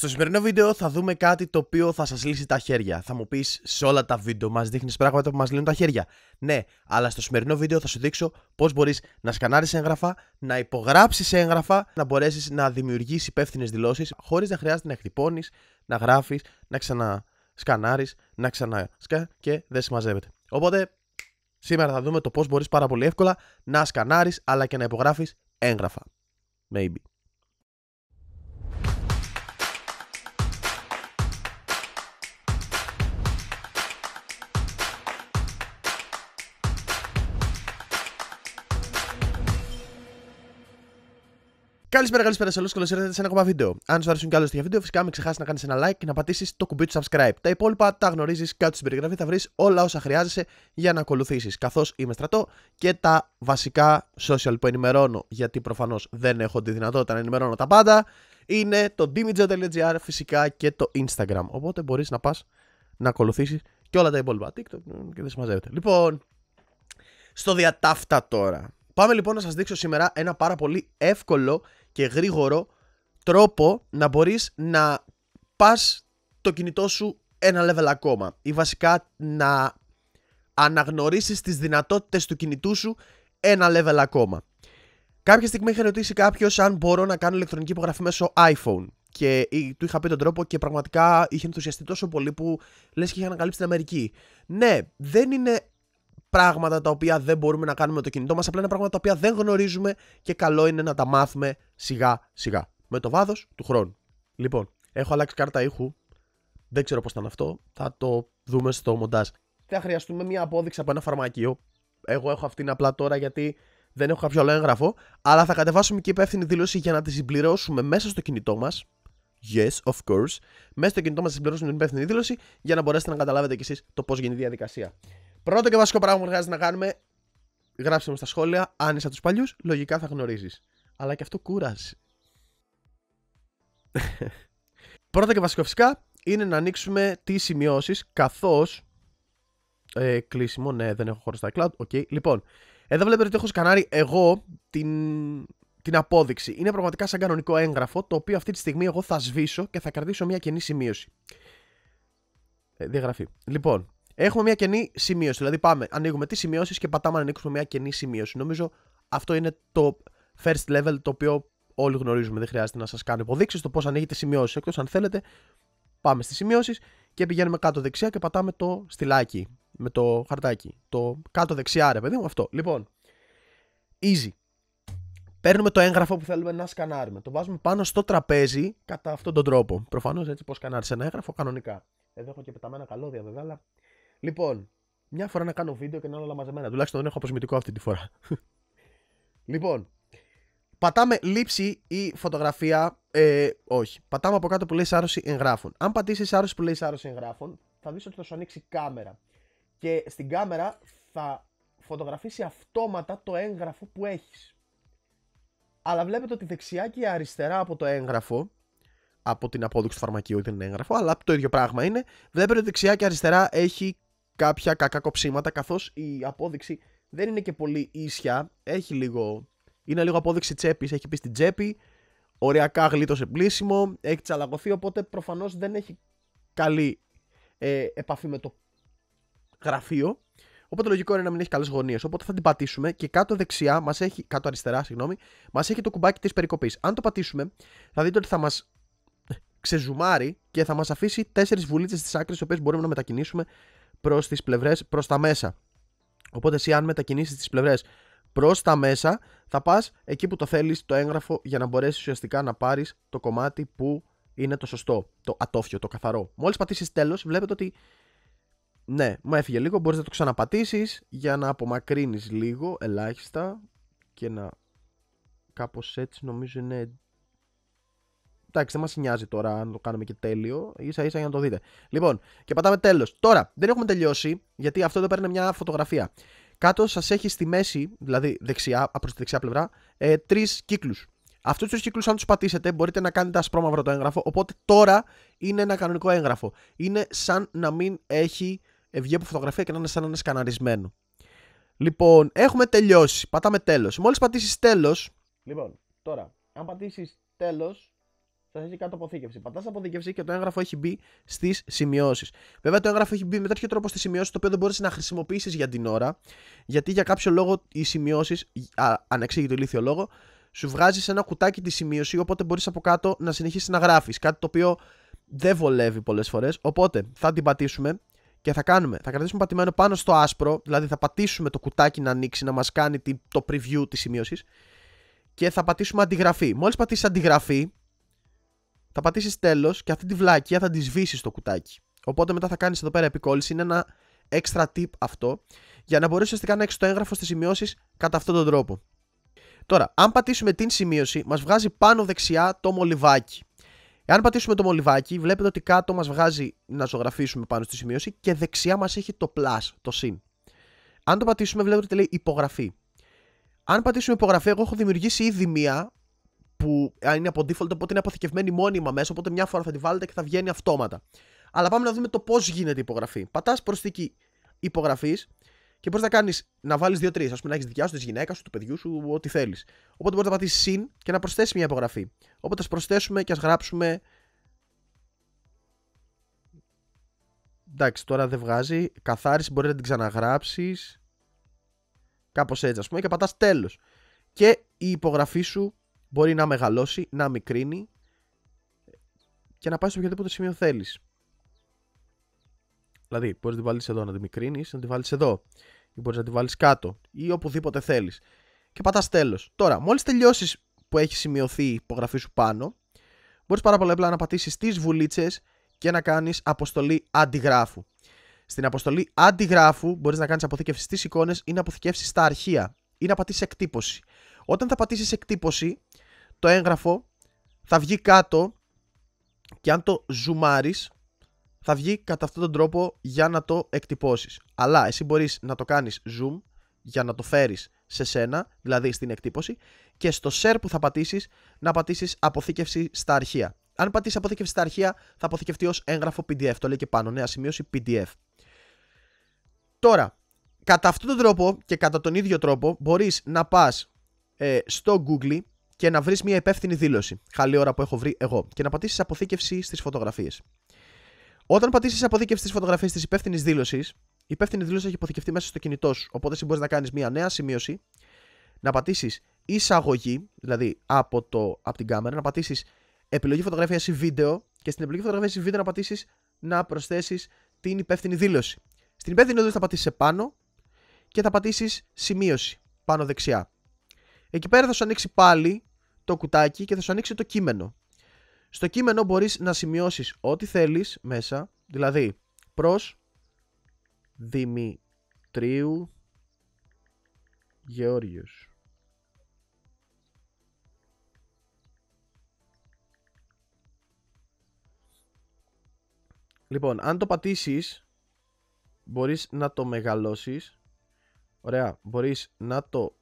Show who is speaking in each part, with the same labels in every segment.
Speaker 1: Στο σημερινό βίντεο θα δούμε κάτι το οποίο θα σας λύσει τα χέρια. Θα μου πεις σε όλα τα βίντεο μας δείχνεις πράγματα που μας λύνουν τα χέρια. Ναι, αλλά στο σημερινό βίντεο θα σου δείξω πώς μπορείς να σκανάρεις έγγραφα, να υπογράψεις έγγραφα, να μπορέσεις να δημιουργήσει υπεύθυνες δηλώσεις, χωρίς να χρειάζεται να χτυπώνεις, να γράφεις, να ξανασκανάρεις, να ξανασκα και δεν συμμαζεύεται. Οπότε σήμερα θα δούμε το πώς μπορείς πάρα πολύ εύκολα να σκανάρεις αλλά και να υπογράφεις έγγραφα. Maybe. Καλησπέρα, καλησπέρα σε όλους. Καλώς ήρθατε σε ένα ακόμα βίντεο. Αν σου αρέσουν κι άλλα τέτοια βίντεο, φυσικά μην ξεχάσεις να κάνεις ένα like και να πατήσεις το κουμπί του subscribe. Τα υπόλοιπα τα γνωρίζεις κάτω στην περιγραφή, θα βρεις όλα όσα χρειάζεσαι για να ακολουθήσεις. Καθώς είμαι στρατό και τα βασικά social που ενημερώνω, γιατί προφανώς δεν έχω τη δυνατότητα να ενημερώνω τα πάντα, είναι το dimage.gr φυσικά και το Instagram. Οπότε μπορείς να πας να ακολουθήσεις και όλα τα υπόλοιπα. TikTok και δεν συμμαζεύεται. Λοιπόν, στο διατάφτα τώρα. Πάμε λοιπόν να σας δείξω σήμερα ένα πάρα πολύ εύκολο και γρήγορο τρόπο να μπορείς να πας το κινητό σου ένα level ακόμα ή βασικά να αναγνωρίσεις τις δυνατότητες του κινητού σου ένα level ακόμα. Κάποια στιγμή είχε ρωτήσει κάποιος αν μπορώ να κάνω ηλεκτρονική υπογραφή μέσω iPhone. Και του είχα πει τον τρόπο και πραγματικά είχε ενθουσιαστεί τόσο πολύ που λες και είχε ανακαλύψει την Αμερική. Ναι, δεν είναι πράγματα τα οποία δεν μπορούμε να κάνουμε με το κινητό μας, απλά είναι πράγματα τα οποία δεν γνωρίζουμε και καλό είναι να τα μάθουμε σιγά σιγά, με το βάδος του χρόνου. Λοιπόν, έχω αλλάξει κάρτα ήχου, δεν ξέρω πώς ήταν αυτό, θα το δούμε στο μοντάζ. Θα χρειαστούμε μια απόδειξη από ένα φαρμακείο, εγώ έχω αυτήν απλά τώρα γιατί δεν έχω κάποιο άλλο έγγραφο, αλλά θα κατεβάσουμε και υπεύθυνη δήλωση για να τη συμπληρώσουμε μέσα στο κινητό μας. Yes, of course. Μέσα στο κινητό μας συμπληρώσουμε την υπεύθυνη δήλωση για να μπορέσετε να καταλάβετε κι εσείς το πώς γίνει η διαδικασία. Πρώτο και βασικό πράγμα που χρειάζεται να κάνουμε, γράψτε μου στα σχόλια. Αν είσαι από τους παλιούς, λογικά θα γνωρίζεις Αλλά και αυτό κούραση. πρώτο και βασικό φυσικά είναι να ανοίξουμε τις σημειώσεις Καθώς ε, κλείσιμο, ναι, δεν έχω χώρο στα iCloud. Okay. Λοιπόν, εδώ βλέπετε ότι έχω σκανάρει εγώ την, την απόδειξη. Είναι πραγματικά σαν κανονικό έγγραφο, το οποίο αυτή τη στιγμή εγώ θα σβήσω και θα κρατήσω μια κοινή σημείωση. Ε, διαγραφή. Λοιπόν, Έχουμε μια κενή σημείωση. Δηλαδή, πάμε, ανοίγουμε τις σημειώσεις και πατάμε να ανοίξουμε μια κενή σημείωση. Νομίζω αυτό είναι το first level το οποίο όλοι γνωρίζουμε. Δεν χρειάζεται να σας κάνω υποδείξεις το πώς ανοίγετε σημειώσεις. Εκτός αν θέλετε, πάμε στις σημειώσεις και πηγαίνουμε κάτω δεξιά και πατάμε το στυλάκι με το χαρτάκι. Το κάτω δεξιά, ρε παιδί μου, αυτό. Λοιπόν, easy. Παίρνουμε το έγγραφο που θέλουμε να σκανάρουμε. Το βάζουμε πάνω στο τραπέζι κατά αυτόν τον τρόπο. Προφανώς έτσι πώ σκανάρει ένα έγγραφο κανονικά. Εδώ έχω και πεταμένα καλώδια βέβαια, Λοιπόν, μια φορά να κάνω βίντεο και να είναι όλα μαζεμένα. Τουλάχιστον δεν έχω αποσμητικό αυτή τη φορά. λοιπόν, πατάμε λήψη ή φωτογραφία. Ε, όχι. Πατάμε από κάτω που λέει άρρωση εγγράφων. Αν πατήσεις άρρωση που λέει άρρωση εγγράφων, θα δεις ότι θα σου ανοίξει κάμερα. Και στην κάμερα θα φωτογραφίσει αυτόματα το έγγραφο που έχεις. Αλλά βλέπετε ότι δεξιά και αριστερά από το έγγραφο, από την απόδειξη του φαρμακείου, δεν είναι έγγραφο, αλλά το ίδιο πράγμα είναι. Βλέπετε ότι δεξιά και αριστερά έχει κάποια κακά κοψίματα, καθώς η απόδειξη δεν είναι και πολύ ίσια. Έχει λίγο. Είναι λίγο απόδειξη τσέπης. Έχει πει στην τσέπη. Οριακά γλίτωσε πλήσιμο. Έχει τσαλαγωθεί. Οπότε προφανώς δεν έχει καλή ε, επαφή με το γραφείο. Οπότε το λογικό είναι να μην έχει καλές γωνίες. Οπότε θα την πατήσουμε και κάτω δεξιά, μας έχει, κάτω αριστερά, συγγνώμη, μας έχει το κουμπάκι της περικοπής. Αν το πατήσουμε, θα δείτε ότι θα μας ξεζουμάρει και θα μας αφήσει τέσσερις βουλίτσες στις άκρες, τι οποίες μπορούμε να μετακινήσουμε προς τις πλευρές, προς τα μέσα. Οπότε εσύ, αν μετακινήσεις τις πλευρές προς τα μέσα, θα πας εκεί που το θέλεις το έγγραφο για να μπορέσεις ουσιαστικά να πάρεις το κομμάτι που είναι το σωστό, το ατόφιο, το καθαρό. Μόλις πατήσεις τέλος, βλέπετε ότι ναι, μου έφυγε λίγο. Μπορείς να το ξαναπατήσεις για να απομακρύνεις λίγο, ελάχιστα και να. Κάπως έτσι νομίζω είναι Εντάξει, δεν μας νοιάζει τώρα αν το κάνουμε και τέλειο. σα ίσα για να το δείτε. Λοιπόν, και πατάμε τέλος. Τώρα, δεν έχουμε τελειώσει, γιατί αυτό εδώ παίρνει μια φωτογραφία. Κάτω σας έχει στη μέση, δηλαδή δεξιά, προ τη δεξιά πλευρά, ε, τρεις κύκλους. Αυτούς τους κύκλους, αν τους πατήσετε, μπορείτε να κάνετε ασπρόμαυρο το έγγραφο. Οπότε τώρα είναι ένα κανονικό έγγραφο. Είναι σαν να μην έχει βγει από φωτογραφία και να είναι σαν να είναι σκαναρισμένο. Λοιπόν, έχουμε τελειώσει. Πατάμε τέλος. Μόλις πατήσεις τέλος. Λοιπόν, τώρα, αν πατήσεις τέλος, θα έχει κάτω αποθήκευση. Πατάς αποθήκευση και το έγγραφο έχει μπει στις σημειώσεις. Βέβαια, το έγγραφο έχει μπει με τέτοιο τρόπο στις σημειώσεις, το οποίο δεν μπορείς να χρησιμοποιήσεις για την ώρα, γιατί για κάποιο λόγο οι σημειώσεις, ανεξήγητο ηλίθιο λόγο, σου βγάζει ένα κουτάκι τη σημείωση, οπότε μπορείς από κάτω να συνεχίσεις να γράφεις. Κάτι το οποίο δεν βολεύει πολλές φορές. Οπότε θα την πατήσουμε και θα κάνουμε. Θα κρατήσουμε πατημένο πάνω στο άσπρο, δηλαδή θα πατήσουμε το κουτάκι να ανοίξει, να μας κάνει το preview της σημείωσης. Και θα πατήσουμε αντιγραφή. Μόλις πατήσεις αντιγραφή, θα πατήσεις τέλος και αυτή τη βλακία θα τη σβήσεις το κουτάκι. Οπότε μετά θα κάνεις εδώ πέρα επικόλυση. Είναι ένα extra tip αυτό για να μπορεί ουσιαστικά να έχεις το έγγραφο στις σημειώσεις κατά αυτόν τον τρόπο. Τώρα, αν πατήσουμε την σημείωση, μας βγάζει πάνω δεξιά το μολυβάκι. Εάν πατήσουμε το μολυβάκι, βλέπετε ότι κάτω μας βγάζει να ζωγραφίσουμε πάνω στη σημείωση και δεξιά μας έχει το plus, το συν. Αν το πατήσουμε, βλέπετε ότι λέει υπογραφή. Αν πατήσουμε υπογραφή, εγώ έχω δημιουργήσει ήδη μία που είναι από default, οπότε είναι αποθηκευμένη μόνιμα μέσα. Οπότε μια φορά θα τη βάλετε και θα βγαίνει αυτόματα. Αλλά πάμε να δούμε το πώς γίνεται η υπογραφή. Πατάς προσθήκη υπογραφής και μπορεί να κάνεις να βάλεις δύο-τρει. Ας πούμε, να έχεις δικιά σου, της γυναίκας σου, του παιδιού σου, ό,τι θέλεις. Οπότε μπορείς να πατήσεις συν και να προσθέσεις μια υπογραφή. Οπότε ας προσθέσουμε και ας γράψουμε. Εντάξει, τώρα δεν βγάζει. Καθάριση μπορεί να την ξαναγράψεις. Κάπως έτσι, ας πούμε, και πατάς τέλος. Και η υπογραφή σου Μπορεί να μεγαλώσει, να μικρύνει και να πάει σε οποιοδήποτε σημείο θέλεις. Δηλαδή, μπορείς να τη βάλεις εδώ, να τη μικρύνεις, να τη βάλεις εδώ, ή μπορείς να τη βάλεις κάτω, ή οπουδήποτε θέλεις. Και πατάς τέλος. Τώρα, μόλις τελειώσεις που έχει σημειωθεί η υπογραφή σου πάνω, μπορείς πάρα πολύ απλά να πατήσεις τις βουλίτσες και να κάνεις αποστολή αντιγράφου. Στην αποστολή αντιγράφου μπορείς να κάνεις αποθήκευση στις εικόνες ή να αποθηκεύσεις τα αρχεία ή να πατήσεις εκτύπωση. Όταν θα πατήσεις εκτύπωση, το έγγραφο θα βγει κάτω και αν το ζουμάρεις θα βγει κατά αυτόν τον τρόπο για να το εκτυπώσεις. Αλλά εσύ μπορείς να το κάνεις zoom για να το φέρεις σε σένα, δηλαδή στην εκτύπωση και στο share που θα πατήσεις να πατήσεις αποθήκευση στα αρχεία. Αν πατήσεις αποθήκευση στα αρχεία θα αποθηκευτεί ως έγγραφο PDF, το λέει και πάνω, νέα σημείωση PDF. Τώρα, κατά αυτόν τον τρόπο και κατά τον ίδιο τρόπο μπορείς να πας ε, στο Google και να βρεις μια υπεύθυνη δήλωση. Χαλή ώρα που έχω βρει εγώ. Και να πατήσεις αποθήκευση στις φωτογραφίες. Όταν πατήσεις αποθήκευση στις φωτογραφίες της υπεύθυνης δήλωσης, η υπεύθυνη δήλωση έχει αποθηκευτεί μέσα στο κινητό σου. Οπότε εσύ μπορείς να κάνεις μια νέα σημείωση, να πατήσεις εισαγωγή, δηλαδή από, το, από την κάμερα, να πατήσεις επιλογή φωτογραφίας ή βίντεο και στην επιλογή φωτογραφίας ή βίντεο να πατήσεις να προσθέσεις την υπεύθυνη δήλωση. Στην υπεύθυνη δήλωση θα πατήσεις επάνω και θα πατήσεις σημείωση πάνω δεξιά. Εκεί πέρα θα σου ανοίξει πάλι το κουτάκι και θα σου ανοίξει το κείμενο. Στο κείμενο μπορείς να σημειώσεις ό,τι θέλεις μέσα, δηλαδή προς Δημητρίου Γεώργιος. Λοιπόν, αν το πατήσεις, μπορείς να το μεγαλώσεις. Ωραία, μπορείς να το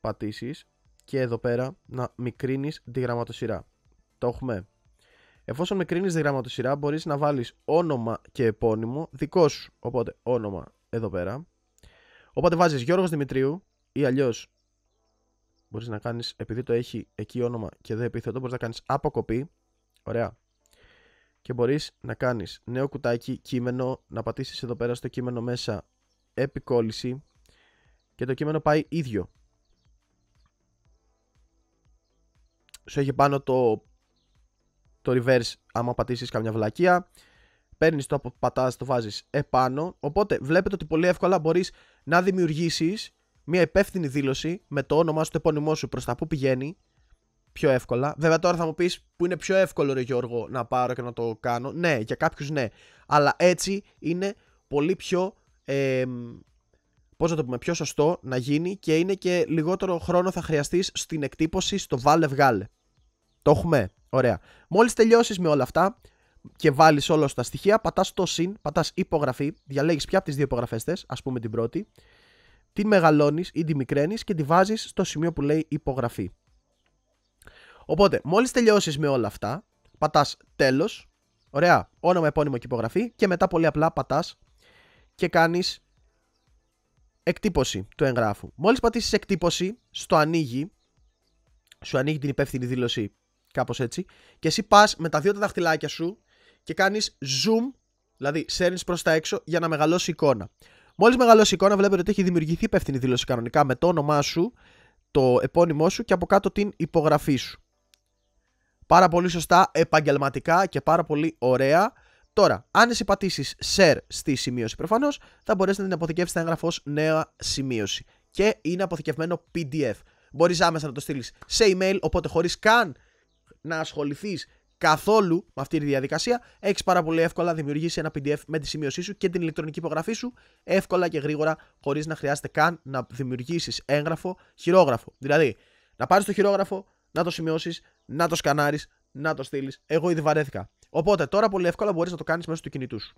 Speaker 1: πατήσεις και εδώ πέρα να μικρύνεις τη γραμματοσυρά. Το έχουμε. Εφόσον μικρύνεις τη γραμματοσυρά μπορείς να βάλεις όνομα και επώνυμο δικό σου. Οπότε όνομα εδώ πέρα. Οπότε βάζεις Γιώργος Δημητρίου ή αλλιώς μπορείς να κάνεις επειδή το έχει εκεί όνομα και δεν επίθετο μπορείς να κάνεις αποκοπή. Ωραία. Και μπορείς να κάνεις νέο κουτάκι κείμενο, να πατήσεις εδώ πέρα στο κείμενο μέσα επικόλυση και το κείμενο πάει ίδιο. σου έχει πάνω το, το reverse άμα πατήσεις καμιά βλακεία παίρνεις το πατάς, το βάζεις επάνω οπότε βλέπετε ότι πολύ εύκολα μπορείς να δημιουργήσεις μια υπεύθυνη δήλωση με το όνομά σου, το επώνυμό σου προς τα που πηγαίνει πιο εύκολα. Βέβαια τώρα θα μου πεις που είναι πιο εύκολο ρε Γιώργο να πάρω και να το κάνω. Ναι, για κάποιους ναι. Αλλά έτσι είναι πολύ πιο πώς να το πούμε, πιο σωστό να γίνει και είναι και λιγότερο χρόνο θα χρειαστείς στην εκτύπωση στο βάλε βγάλε. Το έχουμε. Ωραία. Μόλις τελειώσεις με όλα αυτά και βάλεις όλα τα στοιχεία, πατάς το συν, πατάς υπογραφή, διαλέγεις ποια από τις δύο υπογραφές θες, ας πούμε την πρώτη, την μεγαλώνεις ή τη μικραίνεις και τη βάζεις στο σημείο που λέει υπογραφή. Οπότε, μόλις τελειώσεις με όλα αυτά, πατάς τέλος. Ωραία, όνομα, επώνυμο και υπογραφή και μετά πολύ απλά πατάς. και κάνεις εκτύπωση του εγγράφου. Μόλις πατήσεις εκτύπωση, στο ανοίγει. Σου ανοίγει την υπεύθυνη δήλωση, κάπως έτσι. Και εσύ πας με τα δύο τα δαχτυλάκια σου και κάνεις zoom, δηλαδή σέρνεις προς τα έξω για να μεγαλώσει η εικόνα. Μόλις μεγαλώσει η εικόνα, βλέπετε ότι έχει δημιουργηθεί υπεύθυνη δήλωση κανονικά με το όνομά σου, το επώνυμό σου και από κάτω την υπογραφή σου. Πάρα πολύ σωστά, επαγγελματικά και πάρα πολύ ωραία. Τώρα, αν εσύ πατήσεις share στη σημείωση προφανώς, θα μπορέσεις να την τα έγγραφος νέα σημείωση. Και είναι αποθηκευμένο PDF. Μπορείς άμεσα να το στείλεις σε email, οπότε χωρίς καν να ασχοληθείς καθόλου με αυτή τη διαδικασία, έχεις πάρα πολύ εύκολα δημιουργήσει ένα PDF με τη σημείωσή σου και την ηλεκτρονική υπογραφή σου εύκολα και γρήγορα, χωρίς να χρειάζεται καν να δημιουργήσεις έγγραφο χειρόγραφο. Δηλαδή, να πάρεις το χειρόγραφο, να το σημειώσεις, να το σκανάρεις, να το στείλεις. Εγώ ήδη βαρέθηκα. Οπότε τώρα πολύ εύκολα μπορείς να το κάνεις μέσω του κινητού σου.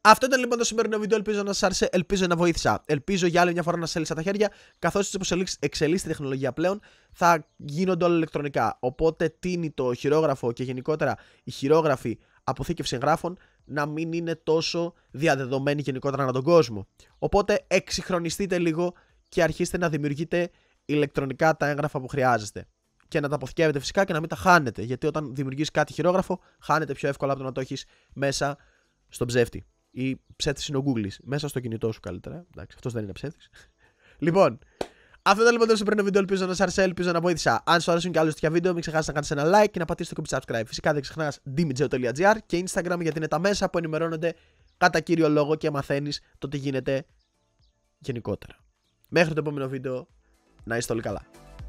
Speaker 1: Αυτό ήταν λοιπόν το σημερινό βίντεο. Ελπίζω να σα άρεσε, ελπίζω να βοήθησα. Ελπίζω για άλλη μια φορά να σε έλυσα τα χέρια. Καθώς όπω εξελίσσεται η τεχνολογία πλέον, θα γίνονται όλα ηλεκτρονικά. Οπότε τίνει το χειρόγραφο και γενικότερα η χειρόγραφη αποθήκευση εγγράφων να μην είναι τόσο διαδεδομένη γενικότερα ανά τον κόσμο. Οπότε εξυγχρονιστείτε λίγο και αρχίστε να δημιουργείτε ηλεκτρονικά τα έγγραφα που χρειάζεστε και να τα αποθηκεύετε φυσικά και να μην τα χάνετε. Γιατί όταν δημιουργείς κάτι χειρόγραφο, χάνεται πιο εύκολα από το να το έχεις μέσα στον ψεύτη. Ή ψεύτης είναι ο Google. Μέσα στο κινητό σου καλύτερα. Εντάξει, αυτός δεν είναι ψεύτης. λοιπόν, αυτό ήταν λοιπόν το πρώτο βίντεο. Ελπίζω να σας άρεσε, ελπίζω να βοήθησα. Αν σου αρέσουν και άλλε τέτοια βίντεο, μην ξεχάσετε να κάνετε ένα like και να πατήσετε το κουμπί subscribe. Φυσικά δεν ξεχνάς dimgeo.gr και Instagram γιατί είναι τα μέσα που ενημερώνονται κατά κύριο λόγο και μαθαίνεις το τι γίνεται γενικότερα. Μέχρι το επόμενο βίντεο, να είστε όλοι καλά.